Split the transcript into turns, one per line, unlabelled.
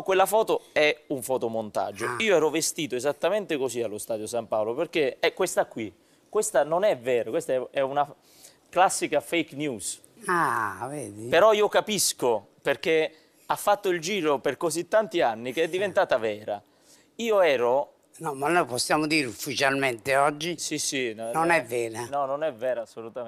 quella foto è un fotomontaggio. Ah. Io ero vestito esattamente così allo Stadio San Paolo, perché è questa qui. Questa non è vera, questa è una classica fake news. Ah, vedi? Però io capisco, perché ha fatto il giro per così tanti anni che è diventata vera. Io ero... No, ma noi possiamo dire ufficialmente oggi? Sì, sì. No, non è vera.
No, non è vera assolutamente.